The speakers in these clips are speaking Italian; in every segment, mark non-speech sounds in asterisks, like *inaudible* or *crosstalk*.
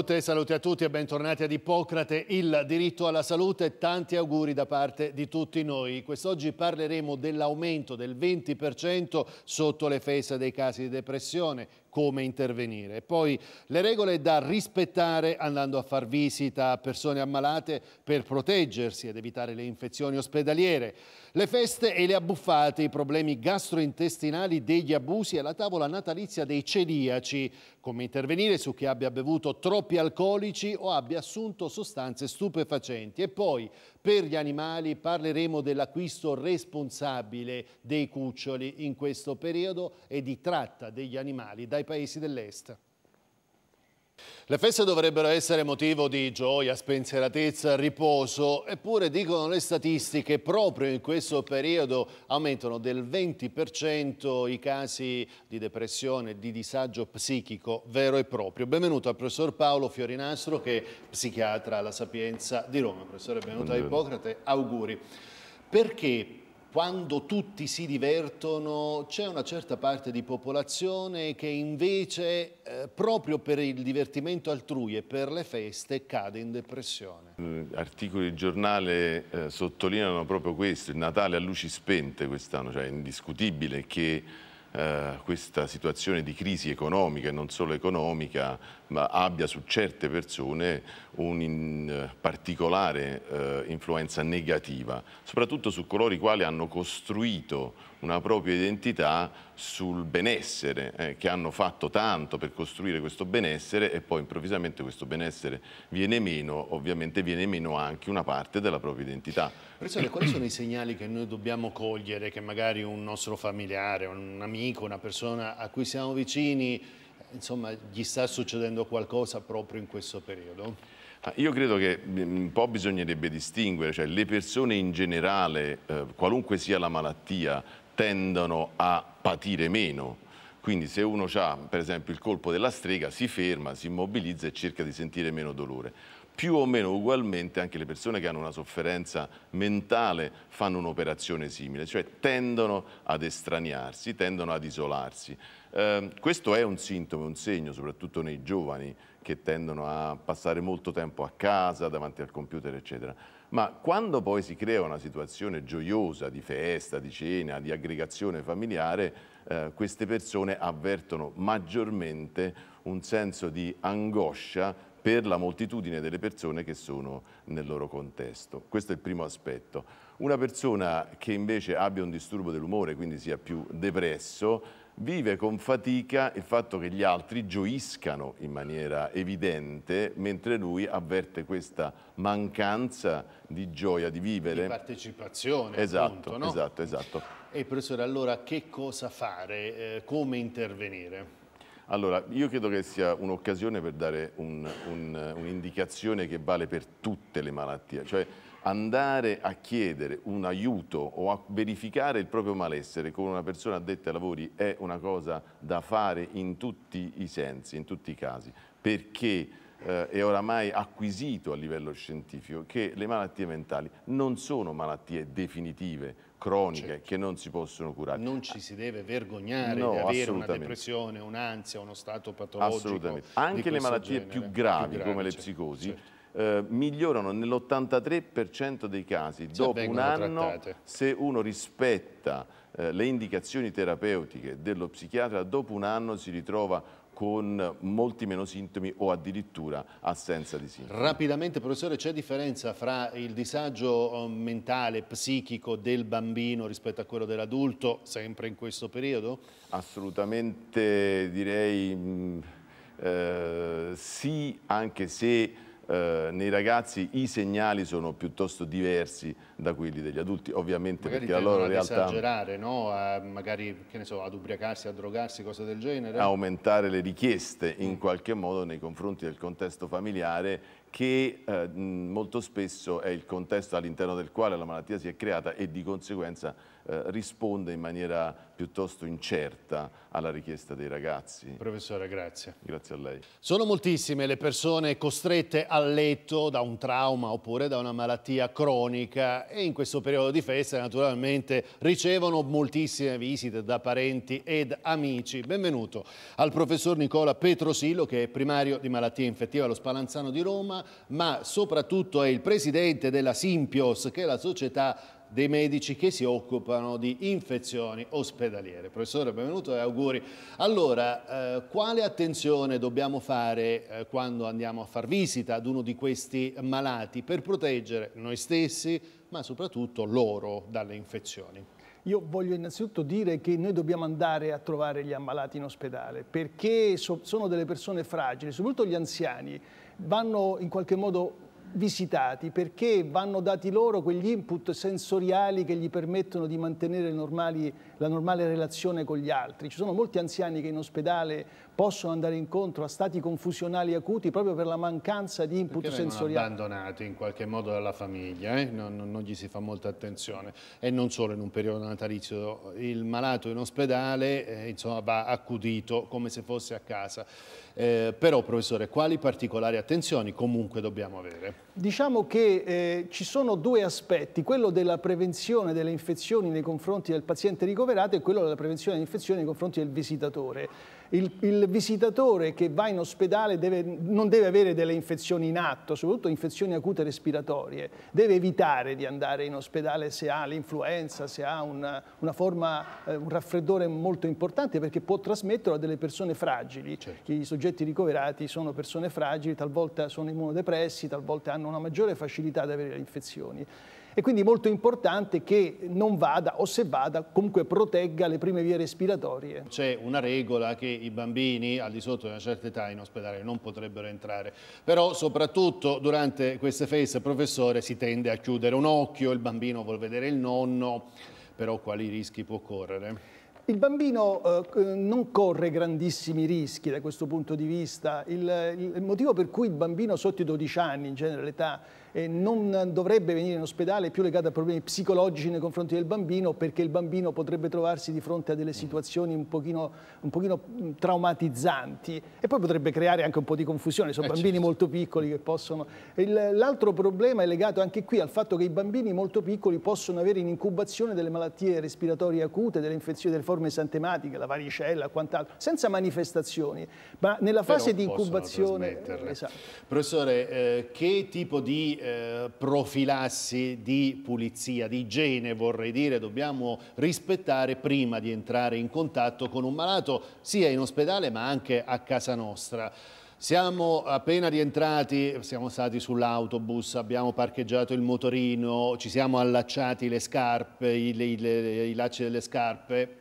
salute, saluti a tutti e bentornati ad Ippocrate, il diritto alla salute, tanti auguri da parte di tutti noi. Quest'oggi parleremo dell'aumento del 20% sotto le feste dei casi di depressione, come intervenire. poi le regole da rispettare andando a far visita a persone ammalate per proteggersi ed evitare le infezioni ospedaliere, le feste e le abbuffate, i problemi gastrointestinali degli abusi e la tavola natalizia dei celiaci, come intervenire su chi abbia bevuto troppi alcolici o abbia assunto sostanze stupefacenti. E poi per gli animali parleremo dell'acquisto responsabile dei cuccioli in questo periodo e di tratta degli animali dai dai paesi dell'Est. Le feste dovrebbero essere motivo di gioia, spensieratezza, riposo, eppure dicono le statistiche proprio in questo periodo aumentano del 20% i casi di depressione, di disagio psichico vero e proprio. Benvenuto al professor Paolo Fiorinastro che è psichiatra alla Sapienza di Roma. Professore, benvenuto a Ippocrate, auguri. Perché quando tutti si divertono c'è una certa parte di popolazione che invece eh, proprio per il divertimento altrui e per le feste cade in depressione. Eh, articoli di giornale eh, sottolineano proprio questo, il Natale a luci spente quest'anno, cioè è indiscutibile che eh, questa situazione di crisi economica e non solo economica ma abbia su certe persone un in particolare eh, influenza negativa, soprattutto su coloro i quali hanno costruito una propria identità sul benessere, eh, che hanno fatto tanto per costruire questo benessere e poi improvvisamente questo benessere viene meno, ovviamente viene meno anche una parte della propria identità. Professore, quali sono i segnali che noi dobbiamo cogliere, che magari un nostro familiare, un amico, una persona a cui siamo vicini, insomma, gli sta succedendo qualcosa proprio in questo periodo? Ah, io credo che mm, un po' bisognerebbe distinguere, cioè le persone in generale, eh, qualunque sia la malattia, tendono a patire meno. Quindi se uno ha per esempio il colpo della strega si ferma, si immobilizza e cerca di sentire meno dolore. Più o meno ugualmente anche le persone che hanno una sofferenza mentale fanno un'operazione simile, cioè tendono ad estraniarsi, tendono ad isolarsi. Eh, questo è un sintomo, un segno, soprattutto nei giovani che tendono a passare molto tempo a casa, davanti al computer, eccetera ma quando poi si crea una situazione gioiosa di festa, di cena, di aggregazione familiare, eh, queste persone avvertono maggiormente un senso di angoscia per la moltitudine delle persone che sono nel loro contesto. Questo è il primo aspetto. Una persona che invece abbia un disturbo dell'umore, quindi sia più depresso, vive con fatica il fatto che gli altri gioiscano in maniera evidente, mentre lui avverte questa mancanza di gioia di vivere. Di partecipazione, esatto, appunto, no? esatto, esatto. E professore, allora che cosa fare? Eh, come intervenire? Allora, io credo che sia un'occasione per dare un'indicazione un, un che vale per tutte le malattie, cioè andare a chiedere un aiuto o a verificare il proprio malessere con una persona addetta ai lavori è una cosa da fare in tutti i sensi, in tutti i casi, perché eh, è oramai acquisito a livello scientifico che le malattie mentali non sono malattie definitive, croniche, certo. che non si possono curare. Non ci si deve vergognare no, di avere una depressione, un'ansia, uno stato patologico. Assolutamente. Anche le malattie più gravi, più gravi, come le certo, psicosi, certo eh, migliorano nell'83% dei casi se dopo un anno trattate. se uno rispetta eh, le indicazioni terapeutiche dello psichiatra dopo un anno si ritrova con molti meno sintomi o addirittura assenza di sintomi. Rapidamente, professore, c'è differenza fra il disagio ehm, mentale, psichico del bambino rispetto a quello dell'adulto, sempre in questo periodo? Assolutamente direi mm, eh, sì, anche se eh, nei ragazzi i segnali sono piuttosto diversi da quelli degli adulti, ovviamente magari perché la loro realtà... esagerare, no? A, magari, che ne so, ad ubriacarsi, a drogarsi, cose del genere. Aumentare le richieste in mm. qualche modo nei confronti del contesto familiare che eh, molto spesso è il contesto all'interno del quale la malattia si è creata e di conseguenza eh, risponde in maniera piuttosto incerta alla richiesta dei ragazzi. Professore, grazie. Grazie a lei. Sono moltissime le persone costrette a letto da un trauma oppure da una malattia cronica e in questo periodo di festa naturalmente ricevono moltissime visite da parenti ed amici. Benvenuto al professor Nicola Petrosillo che è primario di malattia infettiva allo Spalanzano di Roma ma soprattutto è il presidente della Simpios che è la società dei medici che si occupano di infezioni ospedaliere. Professore, benvenuto e auguri. Allora, eh, quale attenzione dobbiamo fare eh, quando andiamo a far visita ad uno di questi malati per proteggere noi stessi, ma soprattutto loro dalle infezioni? Io voglio innanzitutto dire che noi dobbiamo andare a trovare gli ammalati in ospedale perché so sono delle persone fragili, soprattutto gli anziani, vanno in qualche modo visitati perché vanno dati loro quegli input sensoriali che gli permettono di mantenere normali, la normale relazione con gli altri. Ci sono molti anziani che in ospedale possono andare incontro a stati confusionali acuti proprio per la mancanza di input Perché sensoriale. abbandonati in qualche modo dalla famiglia, eh? non, non, gli si fa molta attenzione e non solo in un periodo natalizio, il malato in ospedale eh, insomma, va accudito come se fosse a casa. Eh, però professore, quali particolari attenzioni comunque dobbiamo avere? Diciamo che eh, ci sono due aspetti, quello della prevenzione delle infezioni nei confronti del paziente ricoverato e quello della prevenzione delle infezioni nei confronti del visitatore il, il visitatore che va in ospedale deve, non deve avere delle infezioni in atto, soprattutto infezioni acute respiratorie, deve evitare di andare in ospedale se ha l'influenza, se ha una, una forma, eh, un raffreddore molto importante perché può trasmetterlo a delle persone fragili, certo. i soggetti ricoverati sono persone fragili, talvolta sono immunodepressi, talvolta hanno una maggiore facilità ad avere le infezioni. E quindi è molto importante che non vada o se vada comunque protegga le prime vie respiratorie. C'è una regola che i bambini al di sotto di una certa età in ospedale non potrebbero entrare, però soprattutto durante queste feste professore si tende a chiudere un occhio, il bambino vuol vedere il nonno, però quali rischi può correre? Il bambino eh, non corre grandissimi rischi da questo punto di vista, il, il motivo per cui il bambino sotto i 12 anni, in genere l'età eh, non dovrebbe venire in ospedale più legata a problemi psicologici nei confronti del bambino perché il bambino potrebbe trovarsi di fronte a delle situazioni un pochino, un pochino mm, traumatizzanti e poi potrebbe creare anche un po' di confusione, sono eh, bambini certo. molto piccoli che possono... L'altro problema è legato anche qui al fatto che i bambini molto piccoli possono avere in incubazione delle malattie respiratorie acute, delle infezioni, delle forme santematiche, la varicella, quant'altro, senza manifestazioni, ma nella fase Però di incubazione... Esatto. Professore, eh, che tipo di eh, profilassi di pulizia, di igiene vorrei dire, dobbiamo rispettare prima di entrare in contatto con un malato sia in ospedale ma anche a casa nostra. Siamo appena rientrati, siamo stati sull'autobus, abbiamo parcheggiato il motorino, ci siamo allacciati le scarpe, i, i, i lacci delle scarpe,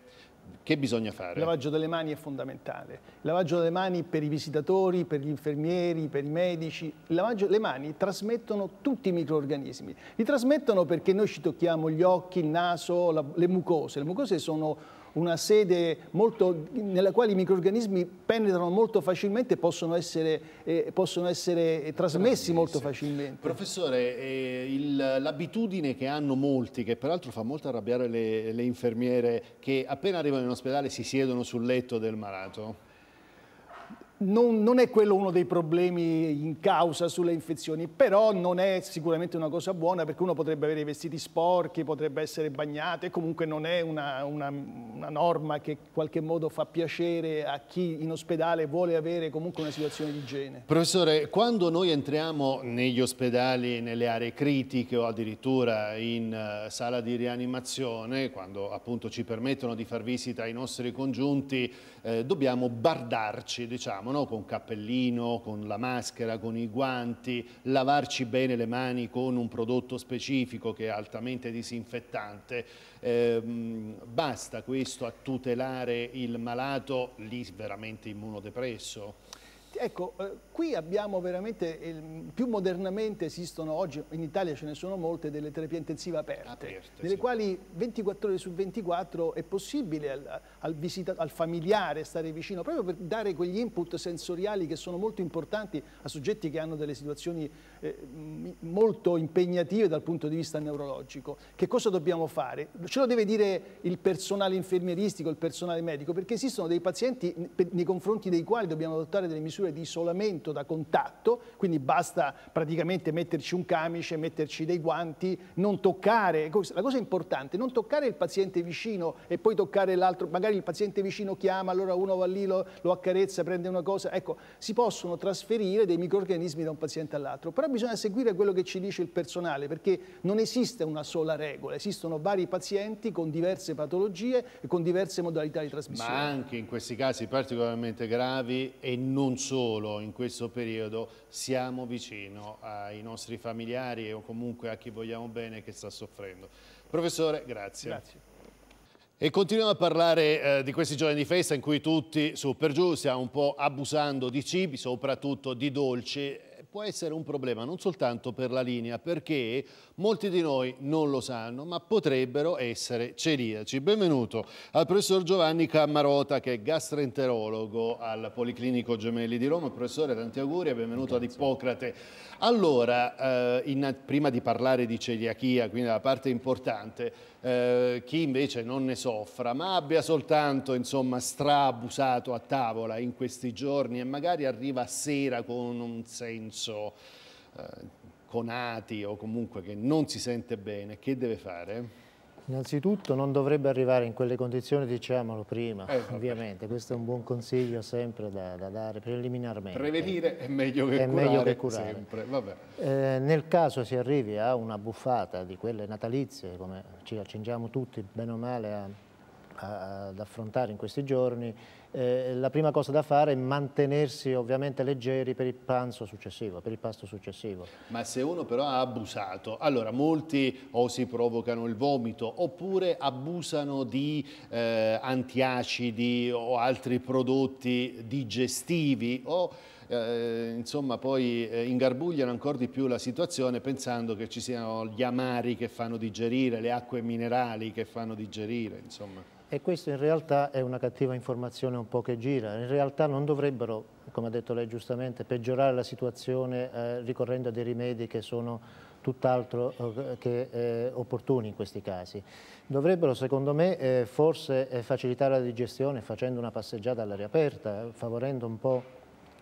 che bisogna fare? Il lavaggio delle mani è fondamentale. Il lavaggio delle mani per i visitatori, per gli infermieri, per i medici. Il lavaggio delle mani trasmettono tutti i microorganismi. Li trasmettono perché noi ci tocchiamo gli occhi, il naso, la, le mucose. Le mucose sono una sede molto, nella quale i microrganismi penetrano molto facilmente e possono essere, eh, possono essere trasmessi molto facilmente. Professore, eh, l'abitudine che hanno molti, che peraltro fa molto arrabbiare le, le infermiere, che appena arrivano in ospedale si siedono sul letto del malato, non, non, è quello uno dei problemi in causa sulle infezioni, però non è sicuramente una cosa buona perché uno potrebbe avere i vestiti sporchi, potrebbe essere bagnato e comunque non è una, una, una norma che in qualche modo fa piacere a chi in ospedale vuole avere comunque una situazione di igiene. Professore, quando noi entriamo negli ospedali, nelle aree critiche o addirittura in eh, sala di rianimazione, quando appunto ci permettono di far visita ai nostri congiunti, eh, dobbiamo bardarci, diciamo, facciamo, no? con cappellino, con la maschera, con i guanti, lavarci bene le mani con un prodotto specifico che è altamente disinfettante. Eh, basta questo a tutelare il malato lì veramente immunodepresso? Ecco, eh, qui abbiamo veramente, più modernamente esistono oggi, in Italia ce ne sono molte, delle terapie intensive aperte, aperte nelle sì. quali 24 ore su 24 è possibile al, al, visita, al, familiare stare vicino, proprio per dare quegli input sensoriali che sono molto importanti a soggetti che hanno delle situazioni eh, molto impegnative dal punto di vista neurologico. Che cosa dobbiamo fare? Ce lo deve dire il personale infermieristico, il personale medico, perché esistono dei pazienti nei confronti dei quali dobbiamo adottare delle misure misure di isolamento da contatto, quindi basta praticamente metterci un camice, metterci dei guanti, non toccare, la cosa importante, non toccare il paziente vicino e poi toccare l'altro, magari il paziente vicino chiama, allora uno va lì, lo, lo accarezza, prende una cosa, ecco, si possono trasferire dei microorganismi da un paziente all'altro, però bisogna seguire quello che ci dice il personale, perché non esiste una sola regola, esistono vari pazienti con diverse patologie e con diverse modalità di trasmissione. Ma anche in questi casi particolarmente gravi e non solo solo in questo periodo siamo vicino ai nostri familiari o comunque a chi vogliamo bene che sta soffrendo. Professore, grazie. grazie. E continuiamo a parlare eh, di questi giorni di festa in cui tutti su per giù stiamo un po' abusando di cibi, soprattutto di dolci può essere un problema non soltanto per la linea, perché molti di noi non lo sanno, ma potrebbero essere celiaci. Benvenuto al professor Giovanni Cammarota, che è gastroenterologo al Policlinico Gemelli di Roma. Professore, tanti auguri e benvenuto Grazie. ad Ippocrate. Allora, eh, in, prima di parlare di celiachia, quindi la parte importante, eh, chi invece non ne soffra, ma abbia soltanto insomma, strabusato a tavola in questi giorni e magari arriva a sera con un senso eh, conati o comunque che non si sente bene, che deve fare? Innanzitutto non dovrebbe arrivare in quelle condizioni, diciamolo prima, eh, ovviamente. Questo è un buon consiglio sempre da, da dare preliminarmente. Prevenire è meglio che è curare. Meglio che curare. Eh, nel caso si arrivi a una buffata di quelle natalizie, come ci accingiamo tutti bene o male a, a, ad affrontare in questi giorni, eh, la prima cosa da fare è mantenersi ovviamente leggeri per il pranzo successivo, per il pasto successivo. Ma se uno però ha abusato, allora molti o si provocano il vomito oppure abusano di eh, antiacidi o altri prodotti digestivi o eh, insomma poi eh, ingarbugliano ancora di più la situazione pensando che ci siano gli amari che fanno digerire, le acque minerali che fanno digerire insomma. E questo in realtà è una cattiva informazione un po' che gira. In realtà non dovrebbero, come ha detto lei giustamente, peggiorare la situazione eh, ricorrendo a dei rimedi che sono tutt'altro eh, che eh, opportuni in questi casi. Dovrebbero, secondo me, eh, forse eh, facilitare la digestione facendo una passeggiata all'aria aperta, eh, favorendo un po'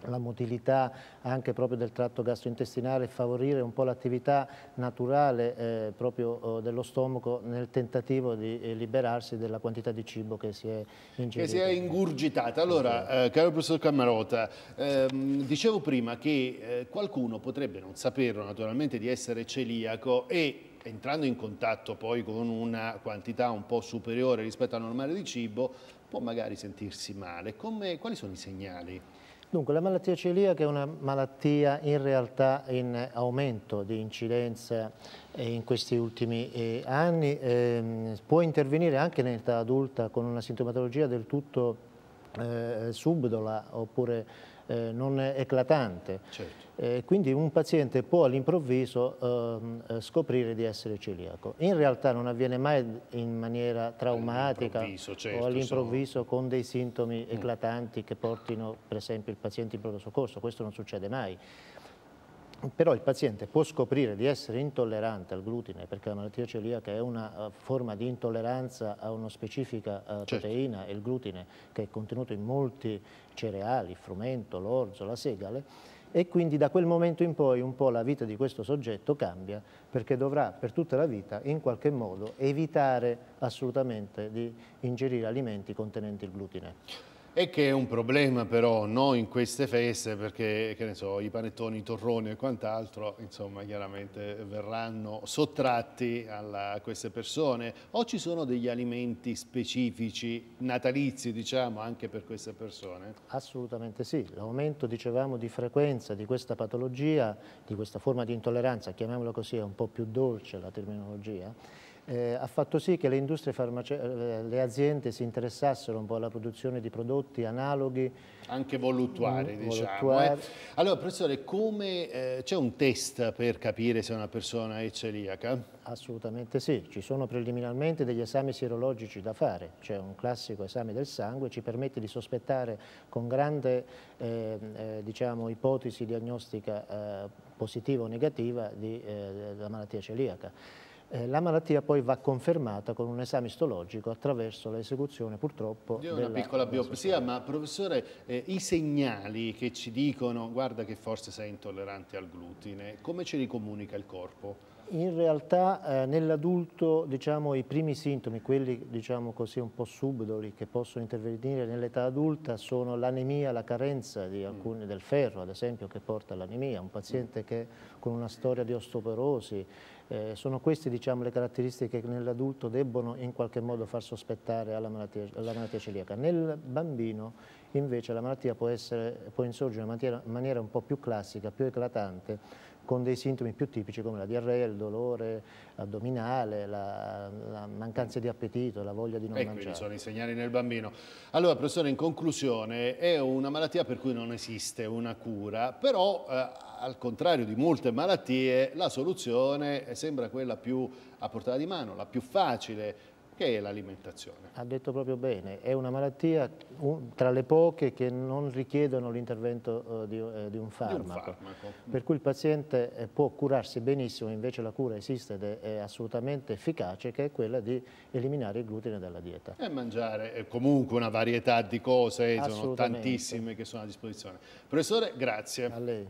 la motilità anche proprio del tratto gastrointestinale e favorire un po' l'attività naturale eh, proprio oh, dello stomaco nel tentativo di eh, liberarsi della quantità di cibo che si è ingerita. Che si è ingurgitata. Allora, esatto. eh, caro professor Cammarota, ehm, dicevo prima che eh, qualcuno potrebbe non saperlo naturalmente di essere celiaco e entrando in contatto poi con una quantità un po' superiore rispetto al normale di cibo, può magari sentirsi male. Come, quali sono i segnali? Dunque, la malattia celiaca è una malattia in realtà in aumento di incidenza eh, in questi ultimi eh, anni. Ehm, può intervenire anche nell'età adulta con una sintomatologia del tutto eh, subdola oppure non eclatante. Certo. Eh, quindi un paziente può all'improvviso ehm, eh, scoprire di essere celiaco. In realtà non avviene mai in maniera traumatica all certo, o all'improvviso sono... con dei sintomi mm. eclatanti mm. che portino per esempio il paziente in pronto soccorso, questo non succede mai. Però il paziente può scoprire di essere intollerante al glutine perché la malattia celiaca è una eh, forma di intolleranza a una specifica uh, proteina certo. e il glutine che è contenuto in molti cereali, il frumento, l'orzo, la segale e quindi da quel momento in poi un po' la vita di questo soggetto cambia perché dovrà per tutta la vita in qualche modo evitare assolutamente di ingerire alimenti contenenti il glutine e che è un problema però non in queste feste perché che ne so, i panettoni, i torroni e quant'altro insomma chiaramente verranno sottratti alla, a queste persone o ci sono degli alimenti specifici natalizi diciamo anche per queste persone? Assolutamente sì, l'aumento dicevamo di frequenza di questa patologia, di questa forma di intolleranza, chiamiamola così è un po' più dolce la terminologia eh, ha fatto sì che le industrie farmaceutiche, eh, le aziende si interessassero un po' alla produzione di prodotti analoghi. Anche voluttuari, mh, mm, diciamo. Eh. Voluttuari. Eh. Allora, professore, come eh, c'è un test per capire se una persona è celiaca? Assolutamente sì, ci sono preliminarmente degli esami sierologici da fare, c'è un classico esame del sangue, ci permette di sospettare con grande eh, diciamo, ipotesi diagnostica positiva o negativa di, della malattia celiaca. Eh, la malattia poi va confermata con un esame istologico attraverso l'esecuzione purtroppo di una piccola biopsia, ma professore eh, i segnali che ci dicono guarda che forse sei intollerante al glutine, come ce li comunica il corpo? In realtà eh, nell'adulto diciamo, i primi sintomi, quelli diciamo così, un po' subdoli che possono intervenire nell'età adulta sono l'anemia, la carenza mm. alcuni, mm. del ferro ad esempio che porta all'anemia, un paziente mm. che, con una storia di osteoporosi eh, sono queste diciamo, le caratteristiche che nell'adulto debbono in qualche modo far sospettare alla malattia, alla malattia celiaca. Nel bambino invece la malattia può, essere, può insorgere in maniera, in maniera un po' più classica, più eclatante, con dei sintomi più tipici come la diarrea, il dolore addominale, la, la mancanza di appetito, la voglia di non e mangiare. Quindi sono i segnali nel bambino. Allora, professore, in conclusione, è una malattia per cui non esiste una cura, però eh, al contrario di molte malattie, la soluzione sembra quella più a portata di mano, la più facile, che è l'alimentazione. Ha detto proprio bene, è una malattia un, tra le poche che non richiedono l'intervento eh, di, eh, di, un farmaco, per cui il paziente eh, può curarsi benissimo, invece la cura esiste ed è, è assolutamente efficace, che è quella di eliminare il glutine dalla dieta. E mangiare eh, comunque una varietà di cose, sono tantissime che sono a disposizione. Professore, grazie. A lei.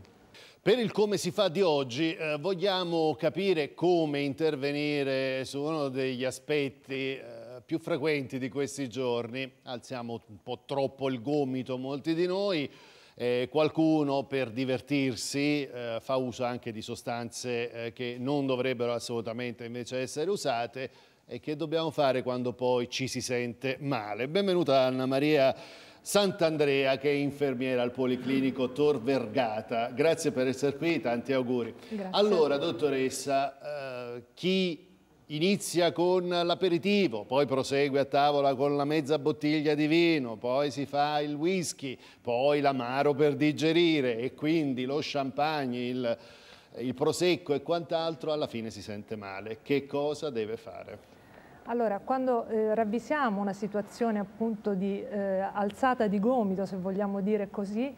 Per il come si fa di oggi eh, vogliamo capire come intervenire su uno degli aspetti eh, più frequenti di questi giorni. Alziamo un po' troppo il gomito molti di noi, eh, qualcuno per divertirsi eh, fa uso anche di sostanze eh, che non dovrebbero assolutamente invece essere usate e che dobbiamo fare quando poi ci si sente male. Benvenuta Anna Maria Sant'Andrea che è infermiera al Policlinico Tor Vergata. Grazie per essere qui, tanti auguri. Grazie. Allora, dottoressa, eh, chi inizia con l'aperitivo, poi prosegue a tavola con la mezza bottiglia di vino, poi si fa il whisky, poi l'amaro per digerire e quindi lo champagne, il, il prosecco e quant'altro, alla fine si sente male. Che cosa deve fare? Allora, quando eh, ravvisiamo una situazione appunto di eh, alzata di gomito, se vogliamo dire così,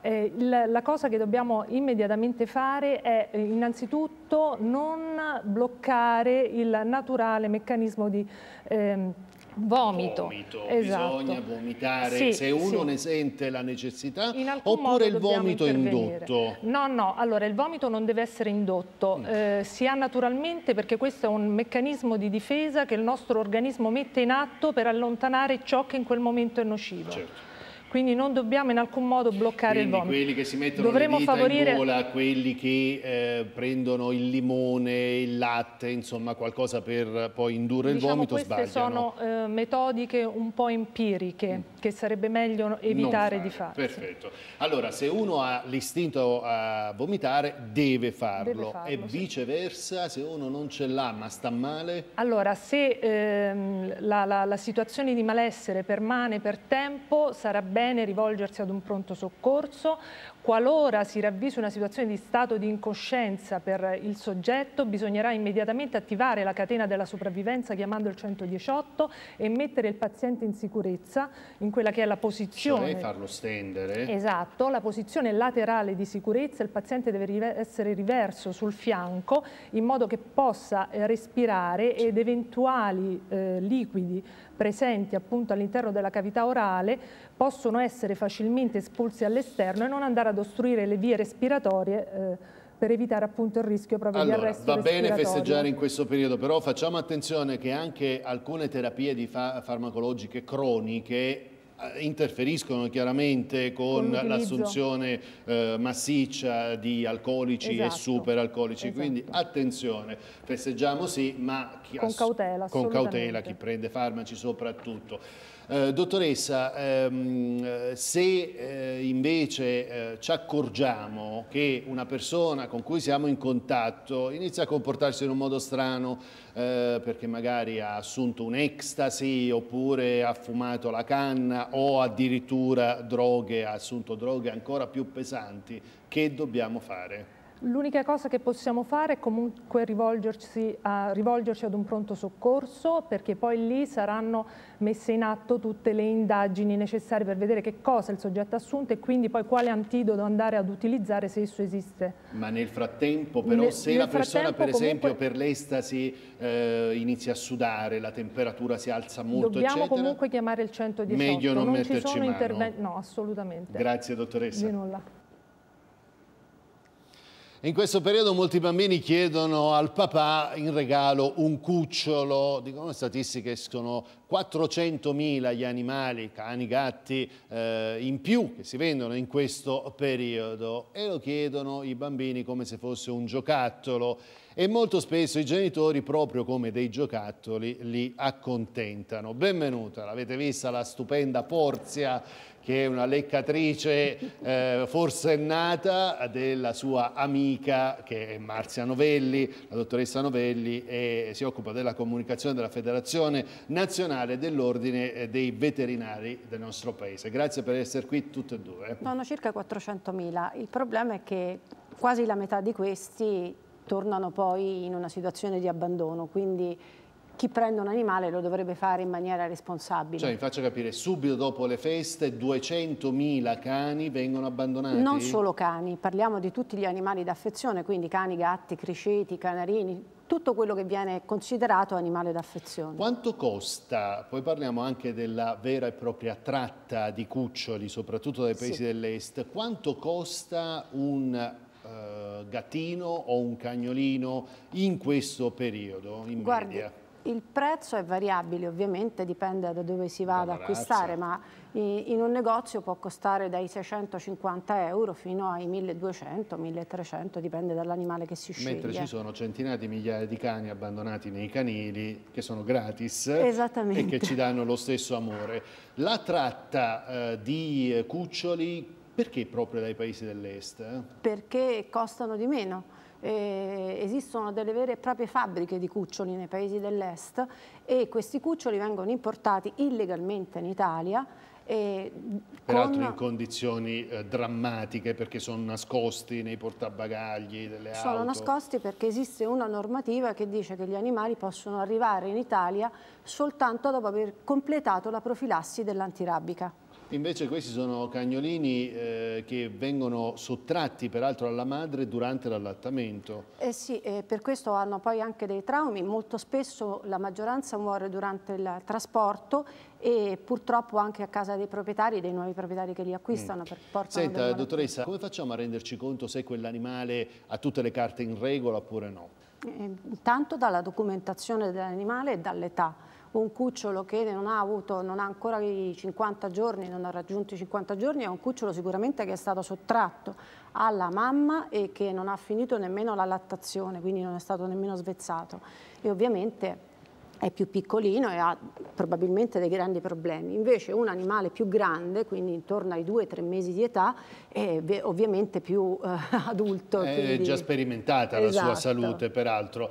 eh, la, la cosa che dobbiamo immediatamente fare è eh, innanzitutto non bloccare il naturale meccanismo di... Ehm, Vomito, vomito. Esatto. bisogna vomitare sì, se uno sì. ne sente la necessità oppure il vomito indotto? No, no, allora il vomito non deve essere indotto, no. Mm. eh, si ha naturalmente perché questo è un meccanismo di difesa che il nostro organismo mette in atto per allontanare ciò che in quel momento è nocivo. Certo. Quindi non dobbiamo in alcun modo bloccare Quindi il vomito. quelli che si mettono Dovremo le favorire... in gola, quelli che eh, prendono il limone, il latte, insomma qualcosa per poi indurre diciamo il vomito queste sbagliano. Queste sono eh, metodiche un po' empiriche mm. che sarebbe meglio evitare fare. di fare. Perfetto. Allora, se uno ha l'istinto a vomitare deve farlo, deve farlo e sì. viceversa se uno non ce l'ha ma sta male? Allora, se ehm, la, la, la situazione di malessere permane per tempo sarà bene bene rivolgersi ad un pronto soccorso Qualora si ravvisi una situazione di stato di incoscienza per il soggetto, bisognerà immediatamente attivare la catena della sopravvivenza chiamando il 118 e mettere il paziente in sicurezza in quella che è la posizione. Cioè farlo stendere. Esatto, la posizione laterale di sicurezza, il paziente deve essere riverso sul fianco in modo che possa eh, respirare ed eventuali eh, liquidi presenti appunto all'interno della cavità orale possono essere facilmente espulsi all'esterno e non andare a ad ostruire le vie respiratorie eh, per evitare appunto il rischio proprio allora, di arresto va bene festeggiare in questo periodo, però facciamo attenzione che anche alcune terapie fa farmacologiche croniche eh, interferiscono chiaramente con, con l'assunzione eh, massiccia di alcolici esatto, e superalcolici, esatto. quindi attenzione, festeggiamo sì, ma chi con cautela, con cautela chi prende farmaci soprattutto. Eh, dottoressa, ehm, se eh, invece eh, ci accorgiamo che una persona con cui siamo in contatto inizia a comportarsi in un modo strano eh, perché magari ha assunto un ecstasy oppure ha fumato la canna o addirittura droghe, ha assunto droghe ancora più pesanti, che dobbiamo fare? L'unica cosa che possiamo fare è comunque rivolgersi, a, rivolgersi, ad un pronto soccorso perché poi lì saranno messe in atto tutte le indagini necessarie per vedere che cosa il soggetto ha assunto e quindi poi quale antidoto andare ad utilizzare se esso esiste. Ma nel frattempo però nel, se la persona per esempio comunque, per l'estasi eh, inizia a sudare, la temperatura si alza molto dobbiamo eccetera, comunque chiamare il 118. Meglio non, non metterci mano. No, assolutamente. Grazie dottoressa. Di nulla. In questo periodo molti bambini chiedono al papà in regalo un cucciolo, dicono le statistiche sono 400.000 gli animali, cani, gatti eh, in più che si vendono in questo periodo e lo chiedono i bambini come se fosse un giocattolo e molto spesso i genitori proprio come dei giocattoli li accontentano. Benvenuta, l'avete vista la stupenda Porzia che è una leccatrice eh, forsennata della sua amica che è Marzia Novelli, la dottoressa Novelli e si occupa della comunicazione della Federazione Nazionale nazionale dell'ordine dei veterinari del nostro paese. Grazie per essere qui tutte e due. Sono circa 400.000, il problema è che quasi la metà di questi tornano poi in una situazione di abbandono, quindi chi prende un animale lo dovrebbe fare in maniera responsabile. Cioè, vi faccio capire, subito dopo le feste 200.000 cani vengono abbandonati? Non solo cani, parliamo di tutti gli animali d'affezione, quindi cani, gatti, criceti, canarini, tutto quello che viene considerato animale d'affezione. Quanto costa? Poi parliamo anche della vera e propria tratta di cuccioli, soprattutto dai paesi sì. dell'est. Quanto costa un eh, gattino o un cagnolino in questo periodo, in Guardi, media? Il prezzo è variabile, ovviamente dipende da dove si va ad acquistare, ma in un negozio può costare dai 650 euro fino ai 1200, 1300, dipende dall'animale che si sceglie. Mentre ci sono centinaia di migliaia di cani abbandonati nei canili che sono gratis e che ci danno lo stesso amore. La tratta eh, di eh, cuccioli perché proprio dai paesi dell'est? Perché costano di meno. Eh, esistono delle vere e proprie fabbriche di cuccioli nei paesi dell'est e questi cuccioli vengono importati illegalmente in Italia eh, Peraltro con... in condizioni eh, drammatiche perché sono nascosti nei portabagagli delle sono auto. Sono nascosti perché esiste una normativa che dice che gli animali possono arrivare in Italia soltanto dopo aver completato la profilassi dell'antirabbica. Invece questi sono cagnolini eh, che vengono sottratti peraltro alla madre durante l'allattamento. Eh sì, eh, per questo hanno poi anche dei traumi, molto spesso la maggioranza muore durante il trasporto e purtroppo anche a casa dei proprietari, dei nuovi proprietari che li acquistano. Mm. Senta, dottoressa, come facciamo a renderci conto se quell'animale ha tutte le carte in regola oppure no? Eh, intanto dalla documentazione dell'animale e dall'età un cucciolo che non ha, avuto, non ha ancora i 50 giorni, non ha raggiunto i 50 giorni, è un cucciolo sicuramente che è stato sottratto alla mamma e che non ha finito nemmeno la lattazione, quindi non è stato nemmeno svezzato. E ovviamente è più piccolino e ha probabilmente dei grandi problemi. Invece un animale più grande, quindi intorno ai 2-3 mesi di età, è ovviamente più eh, *laughs* adulto. È quindi... già sperimentata esatto. la sua esatto. salute, peraltro.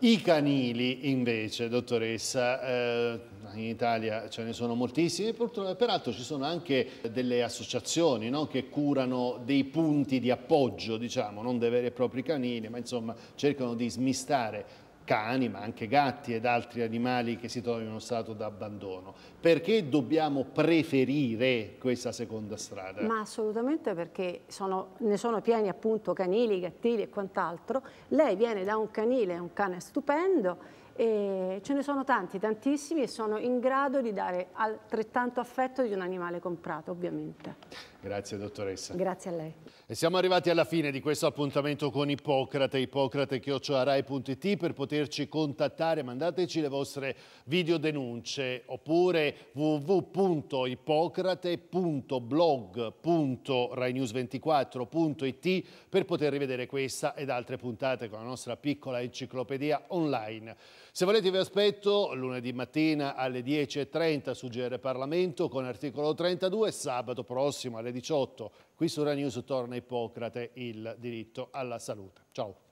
I canili invece, dottoressa, eh, in Italia ce ne sono moltissimi, peraltro ci sono anche delle associazioni no, che curano dei punti di appoggio, diciamo, non dei veri e propri canili, ma insomma cercano di smistare cani, ma anche gatti ed altri animali che si trovano in uno stato d'abbandono. Perché dobbiamo preferire questa seconda strada? Ma assolutamente perché sono, ne sono pieni appunto canili, gattili e quant'altro. Lei viene da un canile, è un cane stupendo, e ce ne sono tanti, tantissimi e sono in grado di dare altrettanto affetto di un animale comprato ovviamente. Grazie dottoressa. Grazie a lei. E siamo arrivati alla fine di questo appuntamento con Ippocrate, ippocrate.rai.it per poterci contattare, mandateci le vostre videodenunce oppure www.ippocrate.blog.rainews24.it per poter rivedere questa ed altre puntate con la nostra piccola enciclopedia online. Se volete vi aspetto lunedì mattina alle 10.30 su GR Parlamento con articolo 32, sabato prossimo alle ore 18. Qui su Ranews torna Ippocrate il diritto alla salute. Ciao.